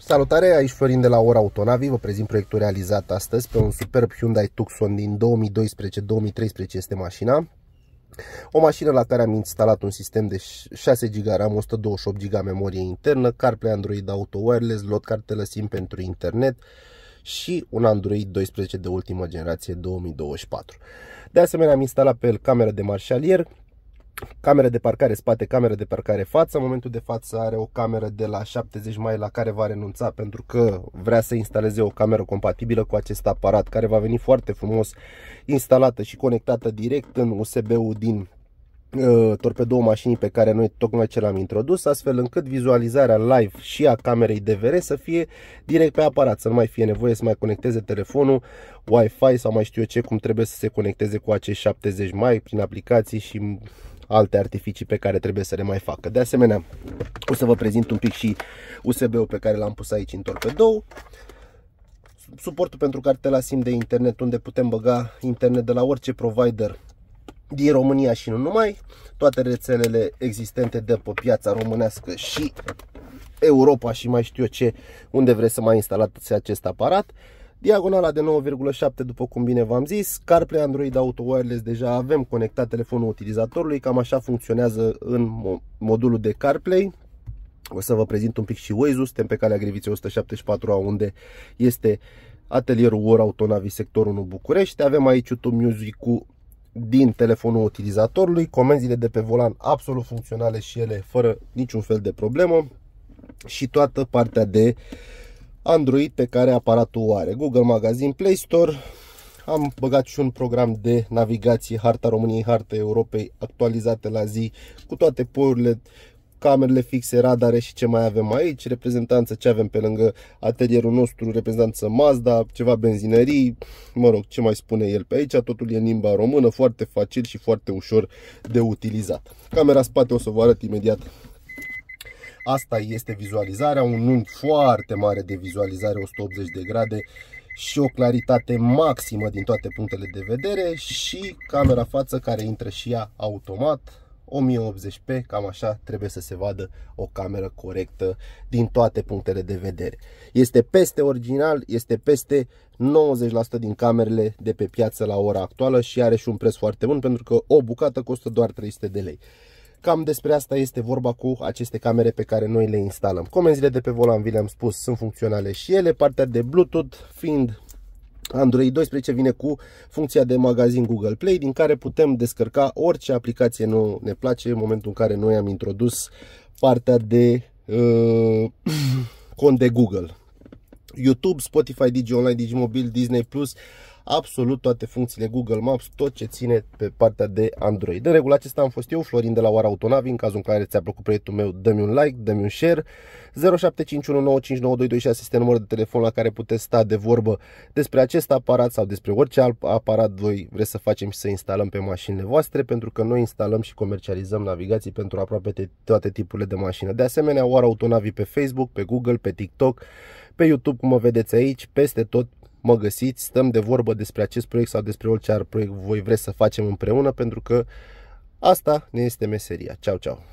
Salutare, aici Florin de la Ora Autonavi, vă prezint proiectul realizat astăzi pe un superb Hyundai Tucson din 2012-2013 este mașina. O mașină la care am instalat un sistem de 6 GB RAM, 128 GB memorie internă, CarPlay, Android Auto Wireless, lot cartelă SIM pentru internet și un Android 12 de ultimă generație 2024. De asemenea am instalat pe el cameră de marșalier, Camera de parcare spate, camera de parcare față. În momentul de față are o cameră de la 70 mai la care va renunța pentru că vrea să instaleze o cameră compatibilă cu acest aparat care va veni foarte frumos instalată și conectată direct în USB-ul din uh, mașinii pe care noi tocmai ce l-am introdus, astfel încât vizualizarea live și a camerei DVR să fie direct pe aparat, să nu mai fie nevoie să mai conecteze telefonul, Wi-Fi sau mai știu eu ce, cum trebuie să se conecteze cu acești 70 mai prin aplicații și alte artificii pe care trebuie să le mai facă. De asemenea, o să vă prezint un pic și USB-ul pe care l-am pus aici în torpedou. Suportul pentru cartela SIM de internet, unde putem băga internet de la orice provider din România și nu numai, toate rețelele existente de pe piața românească și Europa și mai știu eu ce, unde vreți să mai instalați acest aparat. Diagonala de 9,7 după cum bine v-am zis, CarPlay Android Auto Wireless deja avem conectat telefonul utilizatorului, cam așa funcționează în modulul de CarPlay. O să vă prezint un pic și Waze-ul, suntem pe calea Griviței 174A unde este atelierul Auto Autonavi sectorul 1 București. Avem aici YouTube Music din telefonul utilizatorului, comenzile de pe volan absolut funcționale și ele fără niciun fel de problemă și toată partea de uh, Android pe care aparatul o are. Google Magazine Play Store. Am băgat și un program de navigație, harta României, harta Europei, actualizate la zi, cu toate porurile, camerele fixe, radare și ce mai avem aici, reprezentanță ce avem pe lângă atelierul nostru, reprezentanță Mazda, ceva benzinării, mă rog, ce mai spune el pe aici, totul e în limba română, foarte facil și foarte ușor de utilizat. Camera spate o să vă arăt imediat Asta este vizualizarea, un unghi foarte mare de vizualizare, 180 de grade și o claritate maximă din toate punctele de vedere și camera față care intră și ea automat 1080p, cam așa trebuie să se vadă o cameră corectă din toate punctele de vedere. Este peste original, este peste 90% din camerele de pe piață la ora actuală și are și un preț foarte bun pentru că o bucată costă doar 300 de lei. Cam despre asta este vorba cu aceste camere pe care noi le instalăm. Comenzile de pe volan, vi le-am spus, sunt funcționale și ele. Partea de Bluetooth fiind Android 12 vine cu funcția de magazin Google Play din care putem descărca orice aplicație nu ne place în momentul în care noi am introdus partea de uh, cont de Google. YouTube, Spotify, Digi Online, Digi Mobil, Disney Plus, absolut toate funcțiile Google Maps, tot ce ține pe partea de Android. În regulă acesta am fost eu, Florin de la Oara Autonavi, în cazul în care ți-a plăcut proiectul meu, dă-mi un like, dă-mi un share. 0751959226 este numărul de telefon la care puteți sta de vorbă despre acest aparat sau despre orice alt aparat voi vreți să facem și să instalăm pe mașinile voastre, pentru că noi instalăm și comercializăm navigații pentru aproape toate tipurile de mașină. De asemenea, Oara Autonavi pe Facebook, pe Google, pe TikTok, pe YouTube, cum mă vedeți aici, peste tot mă găsiți, stăm de vorbă despre acest proiect sau despre orice ar proiect voi vreți să facem împreună, pentru că asta ne este meseria. Ceau, ceau!